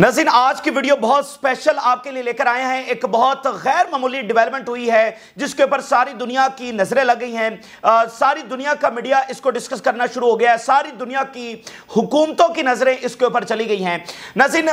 नजीन आज की वीडियो बहुत स्पेशल आपके लिए लेकर आए हैं एक बहुत गैर मामूली डेवलपमेंट हुई है जिसके ऊपर सारी दुनिया की नज़रें लग गई हैं सारी दुनिया का मीडिया इसको डिस्कस करना शुरू हो गया है सारी दुनिया की हुकूमतों की नज़रें इसके ऊपर चली गई हैं नजीन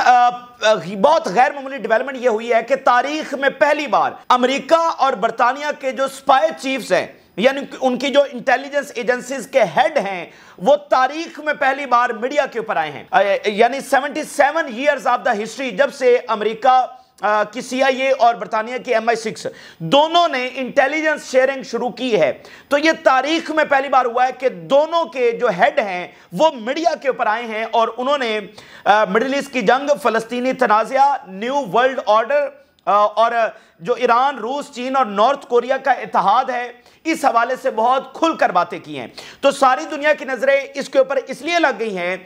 बहुत गैर मामूली डेवलपमेंट ये हुई है कि तारीख में पहली बार अमरीका और बरतानिया के जो स्पाई चीफ्स हैं यानी उनकी जो इंटेलिजेंस एजेंसीज के हेड हैं वो तारीख में पहली बार मीडिया के ऊपर आए हैं यानी 77 ईयर्स ऑफ द हिस्ट्री जब से अमेरिका की सीआईए और बरतानिया की एम आई सिक्स दोनों ने इंटेलिजेंस शेयरिंग शुरू की है तो ये तारीख में पहली बार हुआ है कि दोनों के जो हेड हैं वो मीडिया के ऊपर आए हैं और उन्होंने मिडिल ईस्ट की जंग फलस्तीनी तनाज़ा न्यू वर्ल्ड ऑर्डर और जो ईरान रूस चीन और नॉर्थ कोरिया का इतिहाद है इस हवाले से बहुत खुलकर बातें की हैं तो सारी दुनिया की नज़रें इसके ऊपर इसलिए लग गई हैं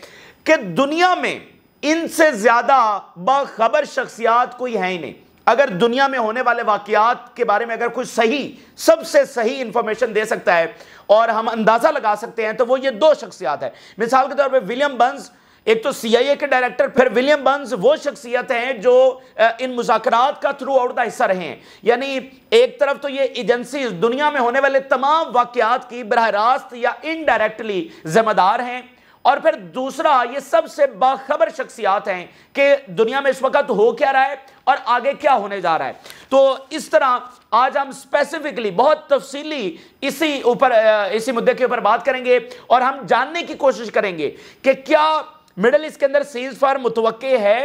कि दुनिया में इनसे ज़्यादा बाखबर शख्सियात कोई है ही नहीं अगर दुनिया में होने वाले वाकियात के बारे में अगर कुछ सही सबसे सही इंफॉर्मेशन दे सकता है और हम अंदाज़ा लगा सकते हैं तो वो ये दो शख्सियात है मिसाल के तौर पर विलियम बंस एक तो सीआईए के डायरेक्टर फिर विलियम बंस वो शख्सियत हैं जो इन मुजात का थ्रू आउट का हिस्सा रहे हैं यानी एक तरफ तो ये एजेंसी दुनिया में होने वाले तमाम वाकयात की बरह रास्त या इनडायरेक्टली जिम्मेदार हैं और फिर दूसरा ये सबसे बाखबर शख्सियात हैं कि दुनिया में इस वक्त हो क्या रहा है और आगे क्या होने जा रहा है तो इस तरह आज हम स्पेसिफिकली बहुत तफसीली इसी ऊपर इसी मुद्दे के ऊपर बात करेंगे और हम जानने की कोशिश करेंगे कि क्या मिडल ईस्ट के अंदर सीज फायर मुतवक़ है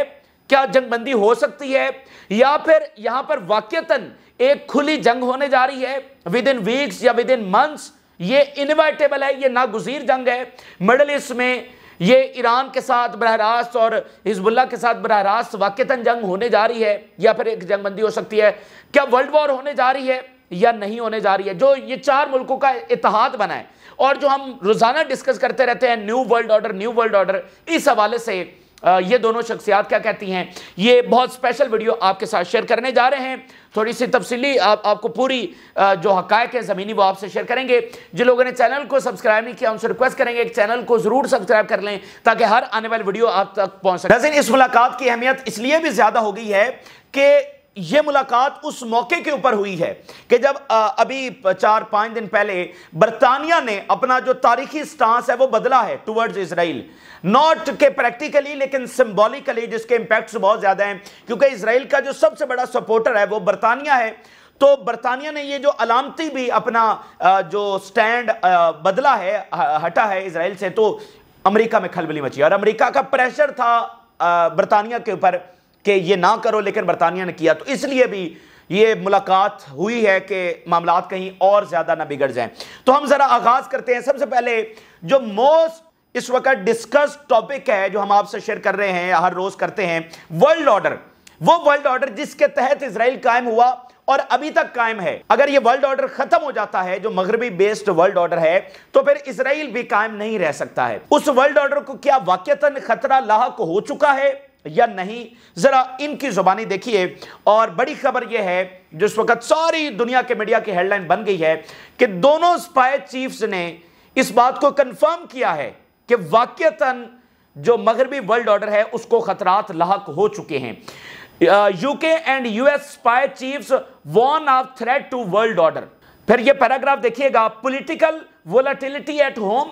क्या जंगबंदी हो सकती है या फिर यहां पर वाक्यतन एक खुली जंग होने जा रही है विद इन वीक्स या विद इन मंथ्स ये इनवाइटेबल है ये नागुजीर जंग है मिडल ईस्ट में ये ईरान के साथ बरह रास्त और हिजबुल्ला के साथ बरह रास्त वाक्यतन जंग होने जा रही है या फिर एक जंगबंदी हो सकती है क्या वर्ल्ड वॉर होने जा रही है या नहीं होने जा रही है जो ये चार मुल्कों का इतिहाद बनाए और जो हम रोजाना डिस्कस करते रहते हैं new world order new world order इस हवाले से ये दोनों शख्सियात क्या कहती हैं ये बहुत स्पेशल वीडियो आपके साथ शेयर करने जा रहे हैं थोड़ी सी तफसीली आप, आपको पूरी जो हकायक है ज़मीनी वो आपसे शेयर करेंगे जिन लोगों ने चैनल को सब्सक्राइब नहीं किया उनसे रिक्वेस्ट करेंगे एक चैनल को ज़रूर सब्सक्राइब कर लें ताकि हर आने वाली वीडियो आप तक पहुँच सके इस मुलाकात की अहमियत इसलिए भी ज़्यादा हो गई है कि ये मुलाकात उस मौके के ऊपर हुई है कि जब अभी चार पांच दिन पहले बरतानिया ने अपना जो तारीखी स्टांस है वो बदला है टुवर्ड्स इसराइल नॉट के प्रैक्टिकली लेकिन सिंबॉलिकली जिसके इंपैक्ट्स बहुत ज़्यादा हैं क्योंकि इसराइल का जो सबसे बड़ा सपोर्टर है वो बरतानिया है तो बरतानिया ने ये जो अलामती भी अपना जो स्टैंड बदला है हटा है इसराइल से तो अमरीका में खलबली मची और अमरीका का प्रेशर था बरतानिया के ऊपर कि ये ना करो लेकिन बरतानिया ने किया तो इसलिए भी ये मुलाकात हुई है कि मामला कहीं और ज़्यादा ना बिगड़ जाएं तो हम ज़रा आगाज़ करते हैं सबसे पहले जो मोस्ट इस वक्त डिस्कस टॉपिक है जो हम आपसे शेयर कर रहे हैं हर रोज़ करते हैं वर्ल्ड ऑर्डर वो वर्ल्ड ऑर्डर जिसके तहत इसराइल कायम हुआ और अभी तक कायम है अगर ये वर्ल्ड ऑर्डर खत्म हो जाता है जो मगरबी बेस्ड वर्ल्ड ऑर्डर है तो फिर इसराइल भी कायम नहीं रह सकता है उस वर्ल्ड ऑर्डर को क्या वाक्यतन खतरा लाक हो चुका है या नहीं ज़रा इनकी ज़ुबानी देखिए और बड़ी खबर यह है जिस वक्त सारी दुनिया के मीडिया की हेडलाइन बन गई है कि दोनों स्पाई चीफ्स ने इस बात को कंफर्म किया है कि वाक्यतन जो मगरबी वर्ल्ड ऑर्डर है उसको खतरात लाक हो चुके हैं UK and US spy chiefs warn of threat to world order फिर यह पैराग्राफ देखिएगा पोलिटिकल वोलाटिलिटी एट होम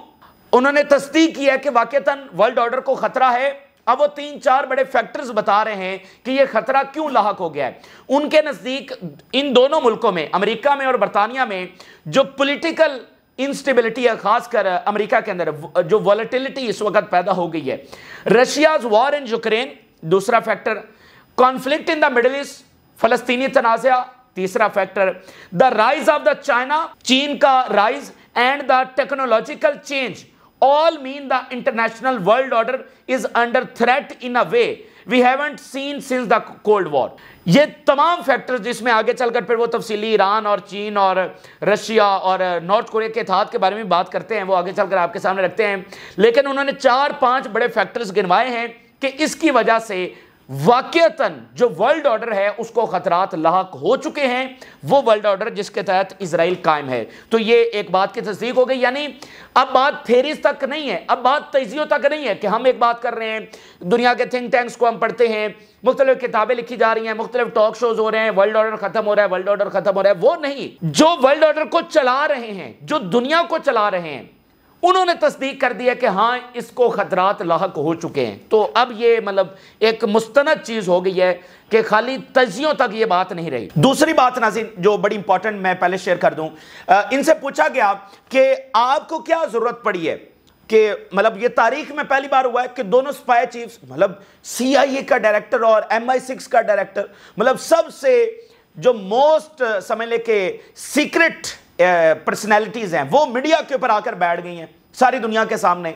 उन्होंने तस्दीक की है कि वाक्यतन वर्ल्ड ऑर्डर को खतरा है अब वो तीन चार बड़े फैक्टर्स बता रहे हैं कि ये खतरा क्यों लाक हो गया है उनके नज़दीक इन दोनों मुल्कों में अमेरिका में और बरतानिया में जो पॉलिटिकल इंस्टेबिलिटी है खासकर अमेरिका के अंदर जो वॉलिटिलिटी इस वक्त पैदा हो गई है रशियाज वॉर इन यूक्रेन दूसरा factor conflict in the middle east फलस्तीनी तनाज़ा तीसरा factor the rise of the China चीन का rise and the technological change all mean the international world order is under threat in a way we haven't seen since the cold war ये तमाम factors जिसमें आगे चलकर फिर वो तफसीली ईरान और चीन और रशिया और नॉर्थ कोरिया के इतिहाद के बारे में बात करते हैं वो आगे चलकर आपके सामने रखते हैं लेकिन उन्होंने चार पांच बड़े फैक्टर्स गिनवाए हैं कि इसकी वजह से वाक्यतन जो वर्ल्ड ऑर्डर है उसको खतरात लाक हो चुके हैं वो वर्ल्ड ऑर्डर जिसके तहत इसराइल कायम है तो ये एक बात की तस्दीक हो गई यानी अब बात थेरीज तक नहीं है अब बात तजियो तक नहीं है कि हम एक बात कर रहे हैं दुनिया के थिंक टैंक्स को हम पढ़ते हैं मुख्तलि किताबें लिखी जा रही हैं मुख्तलिफ टॉक शोज हो रहे हैं वर्ल्ड ऑर्डर खत्म हो रहा है वर्ल्ड ऑर्डर खत्म हो रहा है वो नहीं जो वर्ल्ड ऑर्डर को चला रहे हैं जो दुनिया को चला रहे हैं उन्होंने तस्दीक कर दिया कि हाँ इसको खतरात लाक हो चुके हैं तो अब ये मतलब एक मुस्तंद चीज़ हो गई है कि खाली तजियों तक ये बात नहीं रही दूसरी बात नाजिन जो बड़ी इंपॉर्टेंट मैं पहले शेयर कर दूं इनसे पूछा गया कि आपको क्या ज़रूरत पड़ी है कि मतलब ये तारीख में पहली बार हुआ है कि दोनों स्पाई चीफ मतलब ए का डायरेक्टर और आई सिक्स का डायरेक्टर मतलब सबसे जो मोस्ट समझ लेके सीक्रेट पर्सनैलिटीज़ हैं वो मीडिया के ऊपर आकर बैठ गई हैं सारी दुनिया के सामने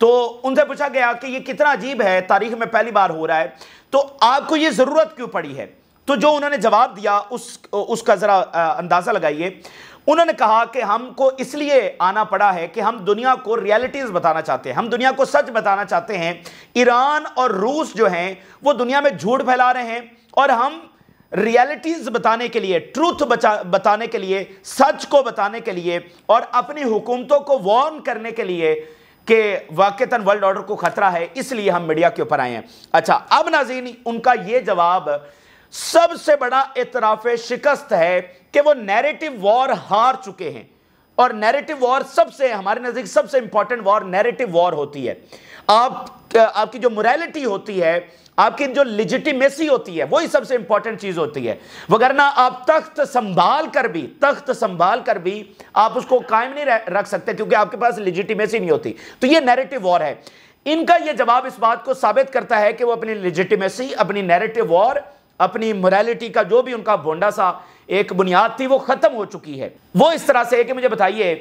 तो उनसे पूछा गया कि ये कितना अजीब है तारीख में पहली बार हो रहा है तो आपको ये ज़रूरत क्यों पड़ी है तो जो उन्होंने जवाब दिया उस उसका ज़रा अंदाज़ा लगाइए उन्होंने कहा कि हमको इसलिए आना पड़ा है कि हम दुनिया को रियलिटीज़ बताना चाहते हैं हम दुनिया को सच बताना चाहते हैं ईरान और रूस जो हैं वो दुनिया में झूठ फैला रहे हैं और हम रियलिटीज बताने के लिए ट्रूथ बताने के लिए सच को बताने के लिए और अपनी हुकूमतों को वार्न करने के लिए कि वाकता वर्ल्ड ऑर्डर को खतरा है इसलिए हम मीडिया के ऊपर आए हैं अच्छा अब नाजीन उनका यह जवाब सबसे बड़ा इतराफ शिकस्त है कि वो नैरेटिव वॉर हार चुके हैं और नैरेटिव वॉर सबसे हमारे नजदीक सबसे इंपॉर्टेंट वॉर नैरेटिव वॉर होती है आप आपकी जो मोरालिटी होती है आपकी जो लिजिटिमेसी होती है वही सबसे इंपॉर्टेंट चीज होती है वगरना आप तख्त संभाल कर भी तख्त संभाल कर भी आप उसको कायम नहीं रख सकते क्योंकि आपके पास लिजिटिमेसी नहीं होती तो ये नैरेटिव वॉर है इनका यह जवाब इस बात को साबित करता है कि वो अपनी लिजिटिमेसी अपनी नैरेटिव वॉर अपनी मोरालिटी का जो भी उनका बोंडा सा एक बुनियाद थी वो खत्म हो चुकी है वो इस तरह से है कि मुझे बताइए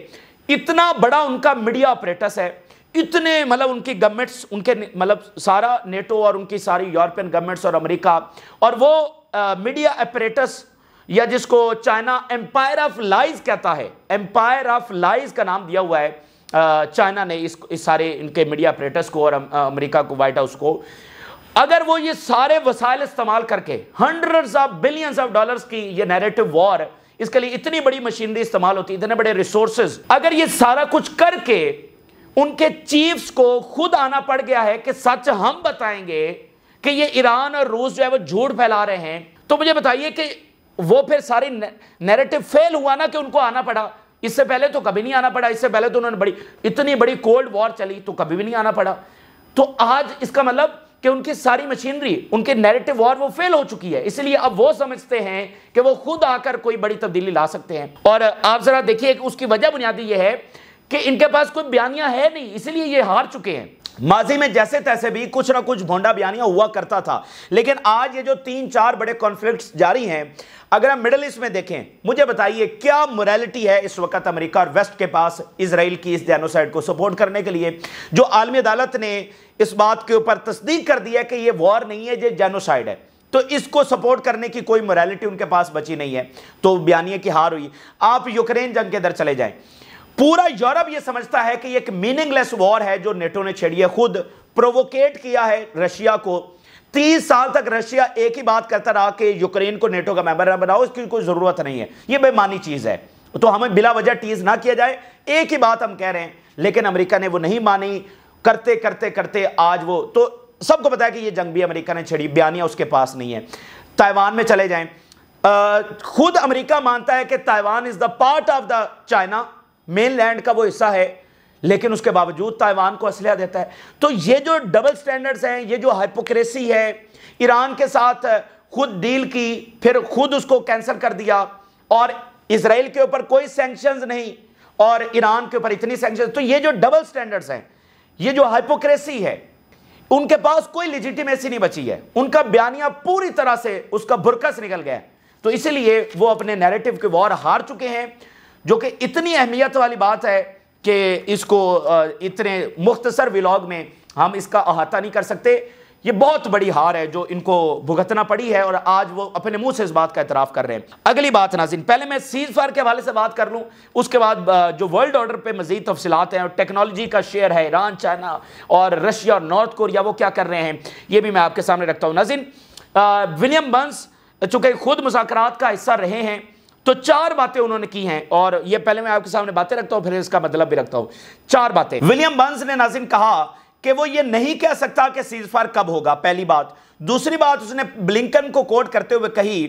इतना बड़ा उनका मीडिया ऑपरेटस है इतने मतलब उनकी गवर्नमेंट्स उनके मतलब सारा नेटो और उनकी सारी यूरोपियन गवर्नमेंट्स और अमेरिका और वो आ, मीडिया अपरेटस या जिसको चाइना एम्पायर ऑफ लाइज कहता है एम्पायर ऑफ लाइज का नाम दिया हुआ है चाइना ने इस, इस सारे इनके मीडिया अपरेटस को और अमेरिका को व्हाइट हाउस को अगर वो ये सारे वसाइल इस्तेमाल करके hundreds of billions of dollars की ये नैरेटिव वॉर इसके लिए इतनी बड़ी मशीनरी इस्तेमाल होती है इतने बड़े रिसोर्सेज अगर ये सारा कुछ करके उनके चीफ्स को खुद आना पड़ गया है कि सच हम बताएंगे कि ये ईरान और रूस जो है वो झूठ फैला रहे हैं तो मुझे बताइए कि वो फिर सारी नैरेटिव फेल हुआ ना कि उनको आना पड़ा इससे पहले तो कभी नहीं आना पड़ा इससे पहले तो उन्होंने बड़ी इतनी बड़ी कोल्ड वॉर चली तो कभी भी नहीं आना पड़ा तो आज इसका मतलब कि उनकी सारी मशीनरी उनके नैरेटिव वॉर वो फेल हो चुकी है इसलिए अब वो समझते हैं कि वो खुद आकर कोई बड़ी तब्दीली ला सकते हैं और आप जरा देखिए उसकी वजह बुनियादी यह है कि इनके पास कोई बयानिया है नहीं इसलिए ये हार चुके हैं माजी में जैसे तैसे भी कुछ ना कुछ भोंडा बयानिया हुआ करता था लेकिन आज ये जो तीन चार बड़े कॉन्फ्लिक्ट जारी हैं अगर हम मिडल ईस्ट में देखें मुझे बताइए क्या मोरालिटी है इस वक्त अमेरिका और वेस्ट के पास इसराइल की इस जैनोसाइड को सपोर्ट करने के लिए जो आलमी अदालत ने इस बात के ऊपर तस्दीक कर दिया कि यह वॉर नहीं है ये जेनोसाइड है तो इसको सपोर्ट करने की कोई मोरालिटी उनके पास बची नहीं है तो बयानिया की हार हुई आप यूक्रेन जंग के अंदर चले जाएं पूरा यूरोप यह समझता है कि एक मीनिंगलेस वॉर है जो नेटो ने छेड़ी है खुद प्रोवोकेट किया है रशिया को तीस साल तक रशिया एक ही बात करता रहा कि यूक्रेन को नेटो का मेंबर ना बनाओ इसकी कोई जरूरत नहीं है यह बेमानी चीज है तो हमें बिला वजह टीज ना किया जाए एक ही बात हम कह रहे हैं लेकिन अमेरिका ने वो नहीं मानी करते करते करते आज वो तो सबको पता है कि ये जंग भी अमेरिका ने छेड़ी बयानिया उसके पास नहीं है ताइवान में चले जाएं आ, खुद अमेरिका मानता है कि Taiwan is the part of the China mainland का वो हिस्सा है लेकिन उसके बावजूद ताइवान को असलिया देता है तो ये जो डबल स्टैंडर्ड्स हैं ये जो हाइपोक्रेसी है ईरान के साथ खुद डील की फिर खुद उसको कैंसिल कर दिया और इसराइल के ऊपर कोई सैंक्शंस नहीं और ईरान के ऊपर इतनी सेंक्शन तो ये जो डबल स्टैंडर्ड्स हैं ये जो हाइपोक्रेसी है उनके पास कोई लिजिटिमेसी नहीं बची है उनका बयानिया पूरी तरह से उसका बुरकस निकल गया तो इसीलिए वो अपने नैरेटिव के वॉर हार चुके हैं जो कि इतनी अहमियत वाली बात है कि इसको इतने मुख्तसर विलाग में हम इसका अहाता नहीं कर सकते ये बहुत बड़ी हार है जो इनको भुगतना पड़ी है और आज वो अपने मुंह से इस बात का एतराफ़ कर रहे हैं अगली बात नाजिन पहले मैं सीज फायर के हवाले से बात कर लूँ उसके बाद जो वर्ल्ड ऑर्डर पे मजीद तफसलत हैं और टेक्नोलॉजी का शेयर है ईरान चाइना और रशिया और नॉर्थ कोरिया वो क्या कर रहे हैं ये भी मैं आपके सामने रखता हूँ नाजिन विलियम बंस चूँकि खुद मुजाकर का हिस्सा रहे हैं तो चार बातें उन्होंने की हैं और ये पहले मैं आपके सामने बातें रखता हूं फिर इसका मतलब भी रखता हूं चार बातें विलियम बंस ने नाजिम कहा कि वो ये नहीं कह सकता कि सीज फायर कब होगा पहली बात दूसरी बात उसने ब्लिंकन को कोट करते हुए कही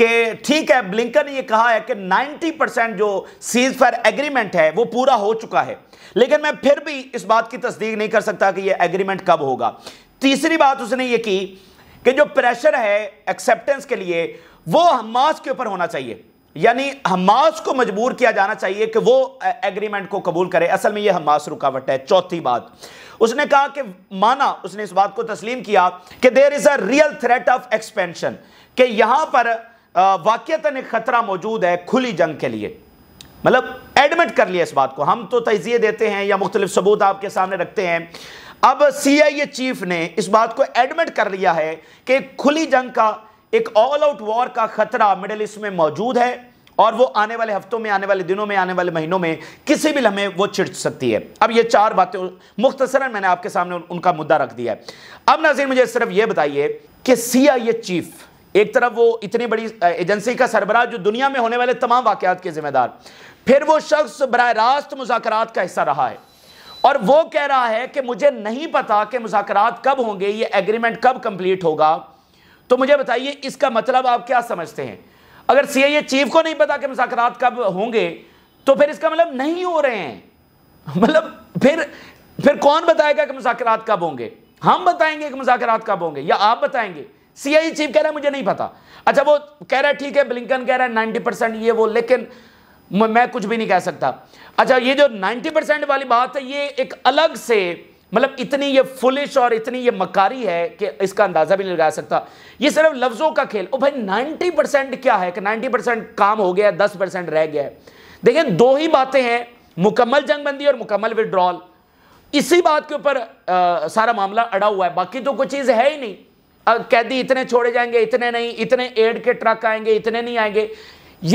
कि ठीक है ब्लिंकन ने ये कहा है कि 90 परसेंट जो सीज फायर एग्रीमेंट है वो पूरा हो चुका है लेकिन मैं फिर भी इस बात की तस्दीक नहीं कर सकता कि यह एग्रीमेंट कब होगा तीसरी बात उसने ये की कि जो प्रेशर है एक्सेप्टेंस के लिए वो हमास के ऊपर होना चाहिए यानी हमास को मजबूर किया जाना चाहिए कि वो एग्रीमेंट को कबूल करे असल में ये हमास रुकावट है चौथी बात उसने कहा कि माना उसने इस बात को तस्लीम किया कि there is a real threat of expansion कि यहां पर वाक्यतन एक खतरा मौजूद है खुली जंग के लिए मतलब एडमिट कर लिया इस बात को हम तो तजिए देते हैं या मुख्तलिफ सबूत आपके सामने रखते हैं अब सी आई ए चीफ ने इस बात को एडमिट कर लिया है कि खुली जंग का एक ऑल आउट वॉर का खतरा मिडल ईस्ट में मौजूद है और वो आने वाले हफ्तों में आने वाले दिनों में आने वाले महीनों में किसी भी लम्हे वो चिड़ सकती है अब ये चार बातें मुख्तसरन मैंने आपके सामने उनका मुद्दा रख दिया है अब नाजिर मुझे सिर्फ ये बताइए कि सीआईए चीफ एक तरफ वो इतनी बड़ी एजेंसी का सरबराह जो दुनिया में होने वाले तमाम वाकत के जिम्मेदार फिर वो शख्स बर रास्त मुजाकर का हिस्सा रहा है और वो कह रहा है कि मुझे नहीं पता कि मुजाकर कब होंगे ये एग्रीमेंट कब कंप्लीट होगा तो मुझे बताइए इसका मतलब आप क्या समझते हैं अगर सी आई ए चीफ को नहीं पता कि मुजाकर कब होंगे तो फिर इसका मतलब नहीं हो रहे हैं मतलब फिर फिर कौन बताएगा कि मुजाकर कब होंगे हम बताएंगे कि मुजाकर कब होंगे या आप बताएंगे सी ए चीफ कह रहा है मुझे नहीं पता अच्छा वो कह रहा है ठीक है ब्लिंकन कह रहा है नाइन्टी परसेंट ये वो लेकिन मैं कुछ भी नहीं कह सकता अच्छा ये जो नाइन्टी परसेंट वाली बात है ये एक अलग से मतलब इतनी ये फुलिश और इतनी ये मकारी है कि इसका अंदाज़ा भी नहीं लगा सकता ये सिर्फ लफ्ज़ों का खेल ओ भाई 90 परसेंट क्या है कि 90 परसेंट काम हो गया दस परसेंट रह गया है देखिए दो ही बातें हैं मुकम्मल जंगबंदी और मुकम्मल विड्रॉल इसी बात के ऊपर सारा मामला अड़ा हुआ है बाकी तो कोई चीज़ है ही नहीं कैदी इतने छोड़े जाएंगे इतने नहीं इतने एड के ट्रक आएंगे इतने नहीं आएंगे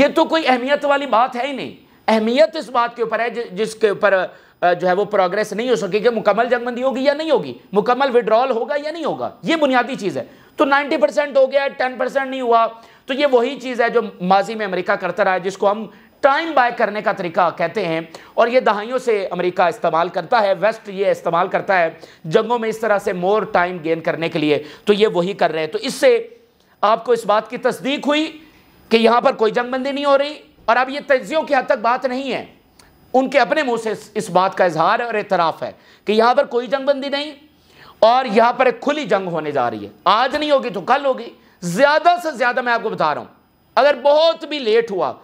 ये तो कोई अहमियत वाली बात है ही नहीं अहमियत इस बात के ऊपर है जिसके ऊपर जो है वो प्रोग्रेस नहीं हो कि मुकम्मल जंगबंदी होगी या नहीं होगी मुकम्मल विड्रॉल होगा या नहीं होगा ये बुनियादी चीज़ है तो 90 परसेंट हो गया 10 परसेंट नहीं हुआ तो ये वही चीज़ है जो माजी में अमेरिका करता रहा है जिसको हम टाइम बाय करने का तरीका कहते हैं और ये दहाइयों से अमेरिका इस्तेमाल करता है वेस्ट ये इस्तेमाल करता है जंगों में इस तरह से मोर टाइम गेन करने के लिए तो ये वही कर रहे हैं तो इससे आपको इस बात की तस्दीक हुई कि यहाँ पर कोई जंगबंदी नहीं हो रही और अब ये तजियों की हद तक बात नहीं है उनके अपने मुंह से इस बात का इजहार और एतराफ़ है कि यहाँ पर कोई जंगबंदी नहीं और यहाँ पर एक खुली जंग होने जा रही है आज नहीं होगी तो कल होगी ज़्यादा से ज़्यादा मैं आपको बता रहा हूँ अगर बहुत भी लेट हुआ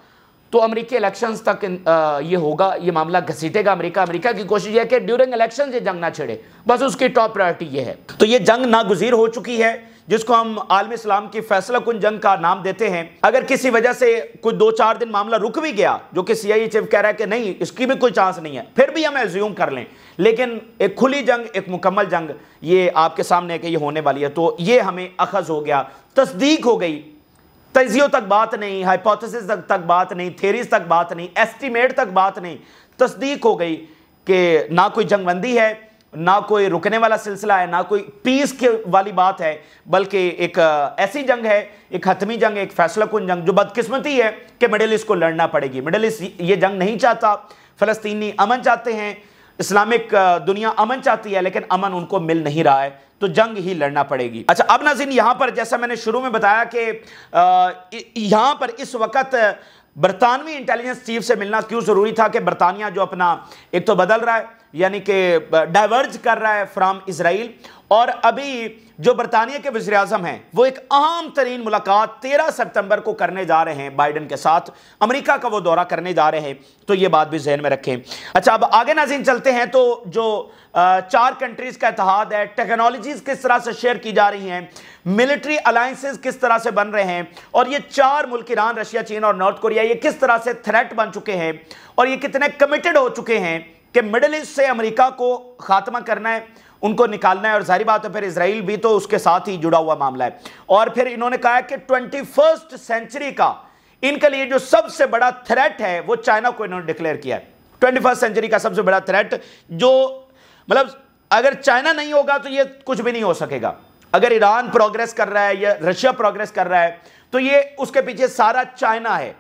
तो अमेरिकी इलेक्शंस तक यह ये होगा ये मामला घसीटेगा अमेरिका अमेरिका की कोशिश यह है कि ड्यूरिंग इलेक्शन ये जंग ना छेड़े बस उसकी टॉप प्रायोरिटी ये है तो ये जंग नागुजीर हो चुकी है जिसको हम आलम इस्लाम की फैसला कुन जंग का नाम देते हैं अगर किसी वजह से कुछ दो चार दिन मामला रुक भी गया जो कि सी आई चीफ कह रहा है कि नहीं इसकी भी कोई चांस नहीं है फिर भी हम एज्यूम कर लें लेकिन एक खुली जंग एक मुकम्मल जंग ये आपके सामने है कि ये होने वाली है तो ये हमें अखज़ हो गया तस्दीक हो गई तजियों तक बात नहीं हाइपोथेसिस तक तक बात नहीं थेरीज तक बात नहीं एस्टिमेट तक बात नहीं तस्दीक हो गई कि ना कोई जंगबंदी है ना कोई रुकने वाला सिलसिला है ना कोई पीस के वाली बात है बल्कि एक ऐसी जंग है एक हतमी जंग एक फैसला कन जंग जो बदकिस्मती है कि मिडल ईस्ट को लड़ना पड़ेगी मिडल ईस्ट ये जंग नहीं चाहता फ़लस्तीनी अमन चाहते हैं इस्लामिक दुनिया अमन चाहती है लेकिन अमन उनको मिल नहीं रहा है तो जंग ही लड़ना पड़ेगी अच्छा अब नाजिन यहाँ पर जैसा मैंने शुरू में बताया कि यहाँ पर इस वक्त बरतानवी इंटेलिजेंस चीफ से मिलना क्यों ज़रूरी था कि बरतानिया जो अपना एक तो बदल रहा है यानी कि डाइवर्ज कर रहा है फ्राम इसराइल और अभी जो बरतानिया के वजी अजम हैं वो एक अहम तरीन मुलाकात तेरह सितंबर को करने जा रहे हैं बाइडन के साथ अमरीका का वो दौरा करने जा रहे हैं तो ये बात भी जहन में रखें अच्छा अब आगे नाजीन चलते हैं तो जो चार कंट्रीज़ का इतिहाद है टेक्नोलॉजीज़ किस तरह से शेयर की जा रही हैं मिलिट्री अलाइंसेज किस तरह से बन रहे हैं और ये चार मुल्क ईरान रशिया चीन और नॉर्थ कोरिया ये किस तरह से थ्रेट बन चुके हैं और ये कितने कमिटेड हो चुके हैं कि मिडल ईस्ट से अमेरिका को खात्मा करना है उनको निकालना है और जारी बात है फिर इसराइल भी तो उसके साथ ही जुड़ा हुआ मामला है और फिर इन्होंने कहा कि ट्वेंटी फर्स्ट सेंचुरी का इनके लिए जो सबसे बड़ा थ्रेट है वो चाइना को इन्होंने डिक्लेयर किया है ट्वेंटी फर्स्ट सेंचुरी का सबसे बड़ा थ्रेट जो मतलब अगर चाइना नहीं होगा तो ये कुछ भी नहीं हो सकेगा अगर ईरान प्रोग्रेस कर रहा है या रशिया प्रोग्रेस कर रहा है तो ये उसके पीछे सारा चाइना है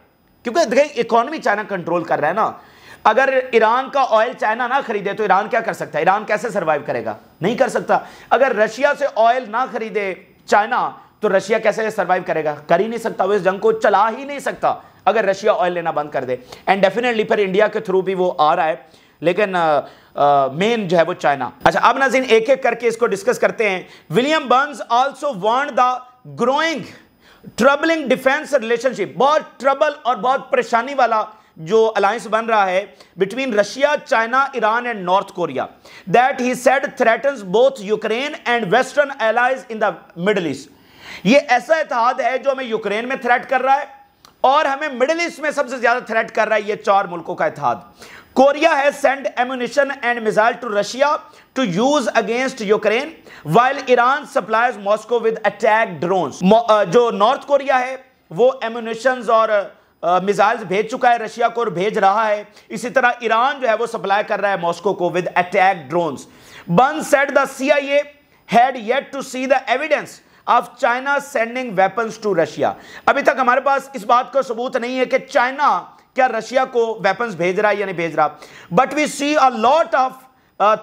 क्योंकि देखिए इकोनॉमी चाइना कंट्रोल कर रहा है ना अगर ईरान का ऑयल चाइना ना खरीदे तो ईरान क्या कर सकता है ईरान कैसे सर्वाइव करेगा नहीं कर सकता अगर रशिया से ऑयल ना खरीदे चाइना तो रशिया कैसे सर्वाइव करेगा कर ही नहीं सकता वो इस जंग को चला ही नहीं सकता अगर रशिया ऑयल लेना बंद कर दे एंड डेफिनेटली फिर इंडिया के थ्रू भी वो आ रहा है लेकिन मेन जो है वो चाइना अच्छा अब नाजिन एक एक करके इसको डिस्कस करते हैं William Burns also warn the growing troubling defence relationship बहुत ट्रबल और बहुत परेशानी वाला जो अलायंस बन रहा है between Russia China Iran and North Korea that he said threaten both Ukraine and western allies in the middle east ये ऐसा इतिहाद है जो हमें यूक्रेन में थ्रेट कर रहा है और हमें मिडल ईस्ट में सबसे ज्यादा थ्रेट कर रहा है ये चार मुल्कों का इतिहाद कोरिया है send ammunition and missile to Russia to use against Ukraine while Iran supplies Moscow with attack drone जो नॉर्थ कोरिया है वो एम्यूनिशन और मिसाइल्स भेज चुका है रशिया को और भेज रहा है इसी तरह ईरान जो है वो सप्लाई कर रहा है मॉस्को को with attack drones Burns said the I had yet to see the evidence of China sending weapons to Russia अभी तक हमारे पास इस बात का सबूत नहीं है कि चाइना क्या रशिया को वेपन्स भेज रहा है या नहीं भेज रहा but we see a lot of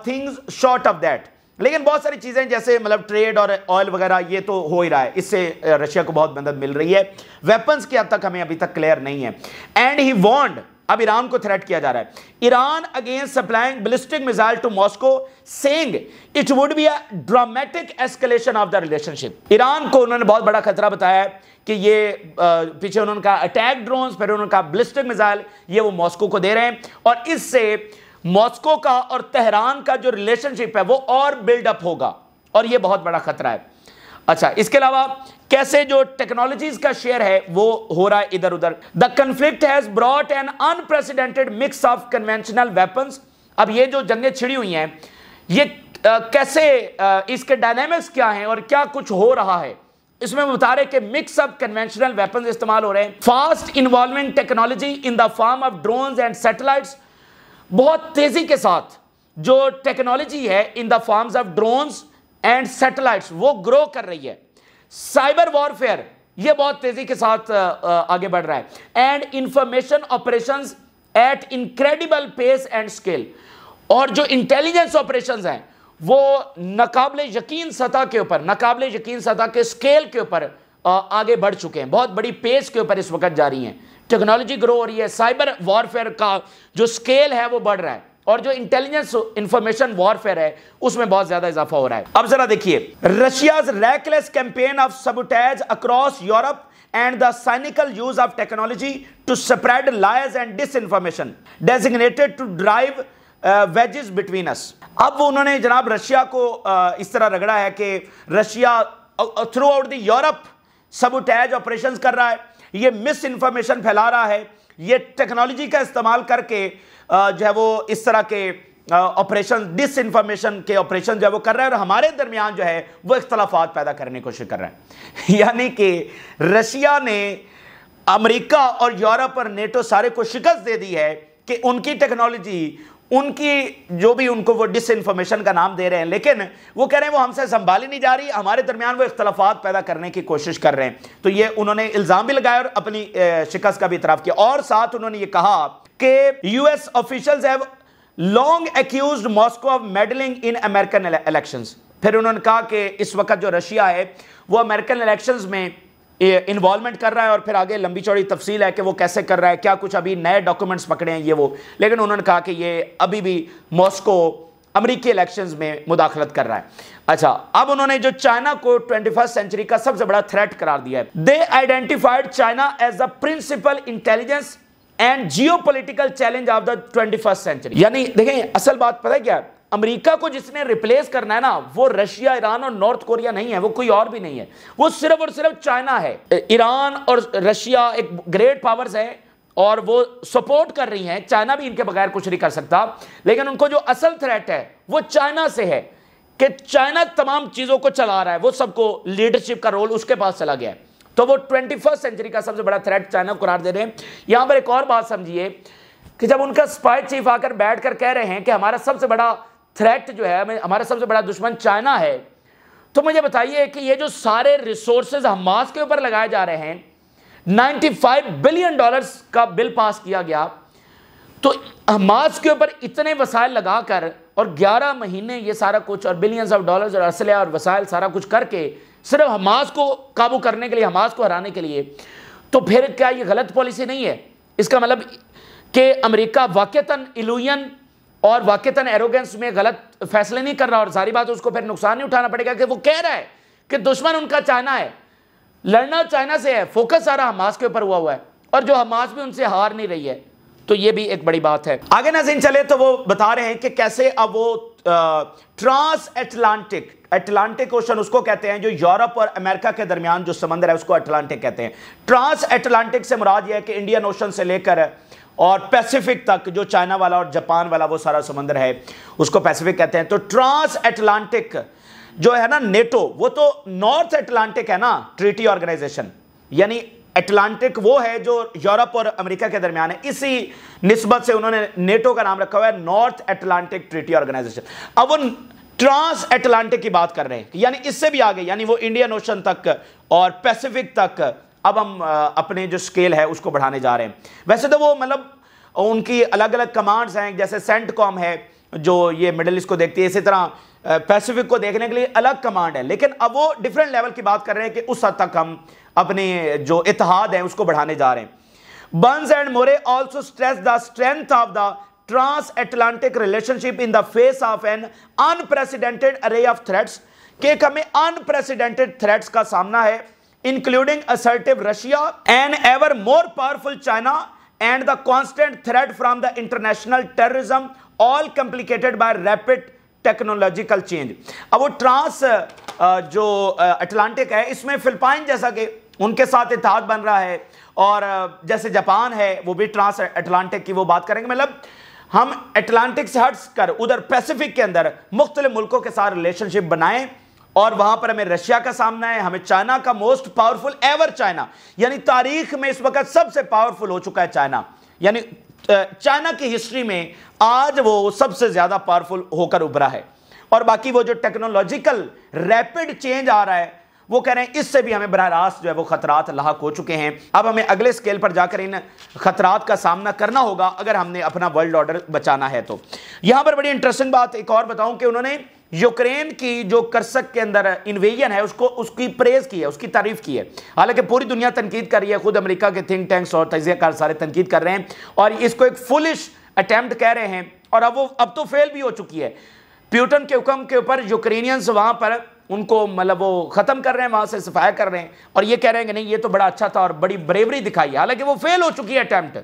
things short of that लेकिन बहुत सारी चीज़ें जैसे मतलब ट्रेड और ऑयल वगैरह ये तो हो ही रहा है इससे रशिया को बहुत मदद मिल रही है वेपन्स की हद तक हमें अभी तक क्लियर नहीं है एंड ही वॉन्ड अब ईरान को थ्रेट किया जा रहा है Iran against supplying ballistic missile to Moscow saying it would be a dramatic escalation of the relationship Iran को उन्होंने बहुत बड़ा खतरा बताया है कि ये पीछे उन्होंने कहा अटैक ड्रोन्स फिर उन्होंने कहा बिलिस्टिक मिसाइल ये वो मॉस्को को दे रहे हैं और इससे मॉस्को का और तेहरान का जो रिलेशनशिप है वो और बिल्डअप होगा और ये बहुत बड़ा खतरा है अच्छा इसके अलावा कैसे जो टेक्नोलॉजीज का शेयर है वो हो रहा है इधर उधर the conflict has brought an unprecedented mix of conventional weapon अब ये जो जंगें छिड़ी हुई हैं ये आ, कैसे आ, इसके डायनेमिक्स क्या हैं और क्या कुछ हो रहा है इसमें बता रहे कि मिक्स ऑफ कन्वेंशनल वेपन इस्तेमाल हो रहे हैं fast involvement technology in the form of drone and satellites बहुत तेजी के साथ जो टेक्नोलॉजी है in the forms of drones and satellites वो ग्रो कर रही है साइबर वॉरफेयर ये बहुत तेजी के साथ आगे बढ़ रहा है and information operation at incredible pace and scale और जो इंटेलिजेंस ऑपरेशन हैं वो नाकबले यकीन सतह के ऊपर नाकबले यकीन सतह के स्केल के ऊपर आगे बढ़ चुके हैं बहुत बड़ी पेस के ऊपर इस वक्त जारी हैं टेक्नोलॉजी ग्रो हो रही है साइबर वॉरफेयर का जो स्केल है वो बढ़ रहा है और जो इंटेलिजेंस इंफॉर्मेशन वॉरफेयर है उसमें बहुत ज्यादा इजाफा हो रहा है अब जरा देखिए Russia's reckless campaign of sabotage across Europe the cynical use of technology to spread lies and disinformation designated to drive wedges between us अब उन्होंने जनाब रशिया को uh, इस तरह रगड़ा है कि Russia throughout the Europe sabotage operation कर रहा है ये मिस इन्फॉर्मेशन फैला रहा है ये टेक्नोलॉजी का इस्तेमाल करके जो है वो इस तरह के ऑपरेशन डिस इन्फॉर्मेशन के ऑपरेशन जो है वो कर रहे हैं और हमारे दरमियान जो है वो इख्तलाफात पैदा करने की कोशिश कर रहे हैं यानी कि रशिया ने अमेरिका और यूरोप और नेटो सारे को शिकस्त दे दी है कि उनकी टेक्नोलॉजी उनकी जो भी उनको वो डिस इन्फॉर्मेशन का नाम दे रहे हैं लेकिन वो कह रहे हैं वो हमसे संभाली नहीं जा रही हमारे दरमियान वो इख्तलाफात पैदा करने की कोशिश कर रहे हैं तो ये उन्होंने इल्ज़ाम भी लगाया और अपनी शिकस्त का भी इतराफ़ किया और साथ उन्होंने ये कहा कि US officials have long accuse Moscow of meddling in American election फिर उन्होंने कहा कि इस वक्त जो रशिया है वो अमेरिकन इलेक्शन में इन्वॉल्वमेंट कर रहा है और फिर आगे लंबी चौड़ी तफसील है कि वो कैसे कर रहा है क्या कुछ अभी नए डॉक्यूमेंट्स पकड़े हैं ये वो लेकिन उन्होंने कहा कि ये अभी भी मॉस्को अमरीकी इलेक्शन में मुदाखलत कर रहा है अच्छा अब उन्होंने जो चाइना को ट्वेंटी फर्स्ट सेंचुरी का सबसे बड़ा थ्रेट करार दिया है they identified China as a principal intelligence and geo challenge of the twenty century यानी देखें असल बात पता है क्या अमेरिका को जिसने रिप्लेस करना है ना वो रशिया ईरान और नॉर्थ कोरिया नहीं है वो कोई और भी नहीं है वो सिर्फ और सिर्फ चाइना है ईरान और रशिया एक ग्रेट पावर्स है और वो सपोर्ट कर रही हैं चाइना भी इनके बगैर कुछ नहीं कर सकता लेकिन उनको जो असल थ्रेट है वो चाइना से है कि चाइना तमाम चीज़ों को चला रहा है वो सबको लीडरशिप का रोल उसके पास चला गया है तो वो ट्वेंटी सेंचुरी का सबसे बड़ा थ्रेट चाइना करार दे रहे हैं यहाँ पर एक और बात समझिए कि जब उनका स्पाई चीफ आकर बैठ कर कह रहे हैं कि हमारा सबसे बड़ा थ्रेट जो है हमारा सबसे बड़ा दुश्मन चाइना है तो मुझे बताइए कि ये जो सारे रिसोर्सेज हमास के ऊपर लगाए जा रहे हैं 95 बिलियन डॉलर्स का बिल पास किया गया तो हमास के ऊपर इतने वसायल लगाकर और 11 महीने ये सारा कुछ और बिलियंस ऑफ डॉलर्स और असले और वसायल सारा कुछ करके सिर्फ हमास को काबू करने के लिए हमास को हराने के लिए तो फिर क्या ये गलत पॉलिसी नहीं है इसका मतलब कि अमरीका वाक़ता इलुयन और वाक़ता एरोगेंस में गलत फैसले नहीं कर रहा और सारी बात उसको फिर नुकसान नहीं उठाना पड़ेगा कि वो कह रहा है कि दुश्मन उनका चाइना है लड़ना चाइना से है फोकस सारा हमास के ऊपर हुआ हुआ है और जो हमास भी उनसे हार नहीं रही है तो ये भी एक बड़ी बात है आगे नाजिन चले तो वो बता रहे हैं कि कैसे अब वो ट्रांस एटलांटिक एटलांटिक ओशन उसको कहते हैं जो यूरोप और अमेरिका के दरमियान जो समंदर है उसको अटलांटिक कहते हैं ट्रांस एटलांटिक से मुराद यह है कि इंडियन ओशन से लेकर और पैसिफिक तक जो चाइना वाला और जापान वाला वो सारा समंदर है उसको पैसिफिक कहते हैं तो ट्रांस एटलांटिक जो है ना नेटो वो तो नॉर्थ एटलांटिक है ना ट्रीटी ऑर्गेनाइजेशन यानी एटलांटिक वो है जो यूरोप और अमेरिका के दरमियान है इसी निस्बत से उन्होंने नेटो का नाम रखा हुआ है नॉर्थ एटलांटिक ट्रीटी ऑर्गेनाइजेशन अब वो ट्रांस एटलांटिक की बात कर रहे हैं यानी इससे भी आगे यानी वो इंडियन ओशन तक और पैसिफिक तक अब हम अपने जो स्केल है उसको बढ़ाने जा रहे हैं वैसे तो वो मतलब उनकी अलग अलग कमांड्स हैं जैसे सेंट कॉम है जो ये मिडल ईस्ट को देखती है इसी तरह पैसिफिक को देखने के लिए अलग कमांड है लेकिन अब वो डिफरेंट लेवल की बात कर रहे हैं कि उस हद तक हम अपने जो इतिहाद है उसको बढ़ाने जा रहे हैं Burns and Moore also stress the strength of the transatlantic relationship in the face of an unprecedented array of threats के एक हमें अनप्रेसिडेंटेड थ्रेट्स का सामना है including assertive Russia and ever more powerful China and the constant threat from the international terrorism all complicated by rapid technological change अब वो trans जो Atlantic है इसमें फिलिपाइन जैसा कि उनके साथ इतिहाद बन रहा है और जैसे जापान है वो भी ट्रांस अटलांटिक की वो बात करेंगे मतलब हम अटलांटिक से हट कर उधर पैसिफिक के अंदर मुख्तलि मुल्कों के साथ रिलेशनशिप बनाएं और वहां पर हमें रशिया का सामना है हमें चाइना का मोस्ट पावरफुल एवर चाइना यानी तारीख में इस वक्त सबसे पावरफुल हो चुका है चाइना यानी चाइना की हिस्ट्री में आज वो सबसे ज्यादा पावरफुल होकर उभरा है और बाकी वो जो टेक्नोलॉजिकल रैपिड चेंज आ रहा है वो कह रहे हैं इससे भी हमें बरह रास्त जो है वो खतरात लाक हो चुके हैं अब हमें अगले स्केल पर जाकर इन खतरात का सामना करना होगा अगर हमने अपना वर्ल्ड ऑर्डर बचाना है तो यहां पर बड़ी इंटरेस्टिंग बात एक और बताऊं कि उन्होंने यूक्रेन की जो करसक के अंदर इन्वेजन है उसको उसकी प्रेज की है उसकी तारीफ की है हालांकि पूरी दुनिया तनकीद कर रही है खुद अमेरिका के थिंक टैंक्स और तजियाकार सारे तनकीद कर रहे हैं और इसको एक फुलिश अटैम्प्ट कह रहे हैं और अब वो अब तो फेल भी हो चुकी है प्यूटन के हुक्म के ऊपर यूक्रेनियंस वहाँ पर उनको मतलब वो ख़त्म कर रहे हैं वहाँ से सफाया कर रहे हैं और ये कह रहे हैं कि नहीं ये तो बड़ा अच्छा था और बड़ी ब्रेवरी दिखाई हालांकि वो फेल हो चुकी है अटैम्प्ट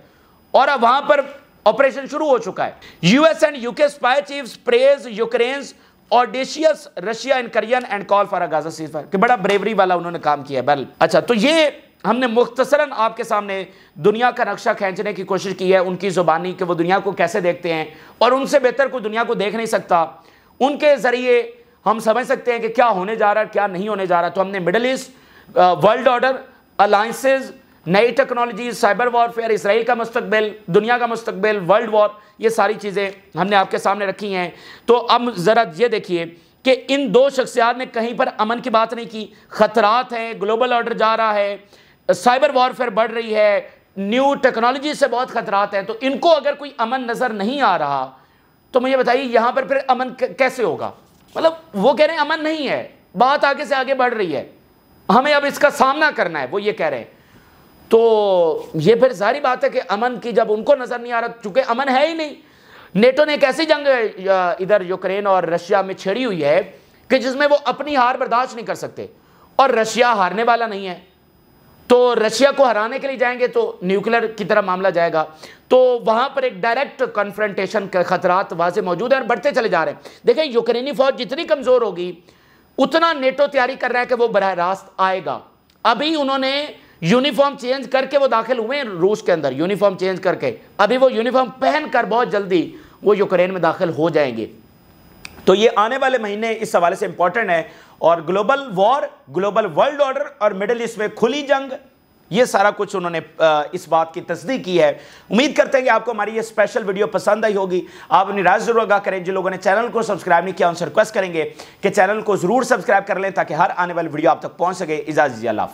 और अब वहाँ पर ऑपरेशन शुरू हो चुका है US and UK spy chiefs praise Ukraine's audacious Russia and Korean and call for a Gaza ceasefire कि बड़ा ब्रेवरी वाला उन्होंने काम किया बल अच्छा तो ये हमने मुख्तसरन आपके सामने दुनिया का नक्शा खींचने की कोशिश की है उनकी ज़ुबानी कि वो दुनिया को कैसे देखते हैं और उनसे बेहतर कोई दुनिया को देख नहीं सकता उनके ज़रिए हम समझ सकते हैं कि क्या होने जा रहा है क्या नहीं होने जा रहा तो हमने Middle East world order alliances नई टेक्नोलॉजी साइबर वॉरफेयर इसराइल का मुस्तबिल दुनिया का मुस्तबिल वर्ल्ड वॉर ये सारी चीज़ें हमने आपके सामने रखी हैं तो अब ज़रा ये देखिए कि इन दो शख्सियात ने कहीं पर अमन की बात नहीं की खतरात हैं ग्लोबल ऑर्डर जा रहा है साइबर वॉरफेयर बढ़ रही है न्यू टेक्नोलॉजी से बहुत खतरात हैं तो इनको अगर कोई अमन नज़र नहीं आ रहा तो मुझे बताइए यहाँ पर फिर अमन कैसे होगा मतलब वो कह रहे हैं अमन नहीं है बात आगे से आगे बढ़ रही है हमें अब इसका सामना करना है वो ये कह रहे हैं तो ये फिर सारी बात है कि अमन की जब उनको नज़र नहीं आ रहा चूंकि अमन है ही नहीं नेटो ने एक ऐसी जंग इधर यूक्रेन और रशिया में छेड़ी हुई है कि जिसमें वो अपनी हार बर्दाश्त नहीं कर सकते और रशिया हारने वाला नहीं है तो रशिया को हराने के लिए जाएंगे तो न्यूक्लियर की तरह मामला जाएगा तो वहां पर एक डायरेक्ट कन्फ्रंटेशन के खतरात वहां से मौजूद है और बढ़ते चले जा रहे हैं देखिए यूक्रेनी फौज जितनी कमज़ोर होगी उतना नेटो तैयारी कर रहा है कि वो बरह रास्त आएगा अभी उन्होंने यूनिफॉर्म चेंज करके वो दाखिल हुए रूस के अंदर यूनिफॉर्म चेंज करके अभी वो यूनिफॉर्म पहनकर बहुत जल्दी वो यूक्रेन में दाखिल हो जाएंगे तो ये आने वाले महीने इस हवाले से इंपॉर्टेंट है और global war global world order और मिडल ईस्ट में खुली जंग ये सारा कुछ उन्होंने इस बात की तस्दीक की है उम्मीद करते हैं कि आपको हमारी ये स्पेशल वीडियो पसंद आई होगी आप अपनी राय जरूर आगा करें जिन लोगों ने चैनल को सब्सक्राइब नहीं किया उनसे रिक्वेस्ट करेंगे कि चैनल को जरूर सब्सक्राइब कर लें ताकि हर आने वाली वीडियो आप तक पहुंच सके इजाज़ी अल्लाह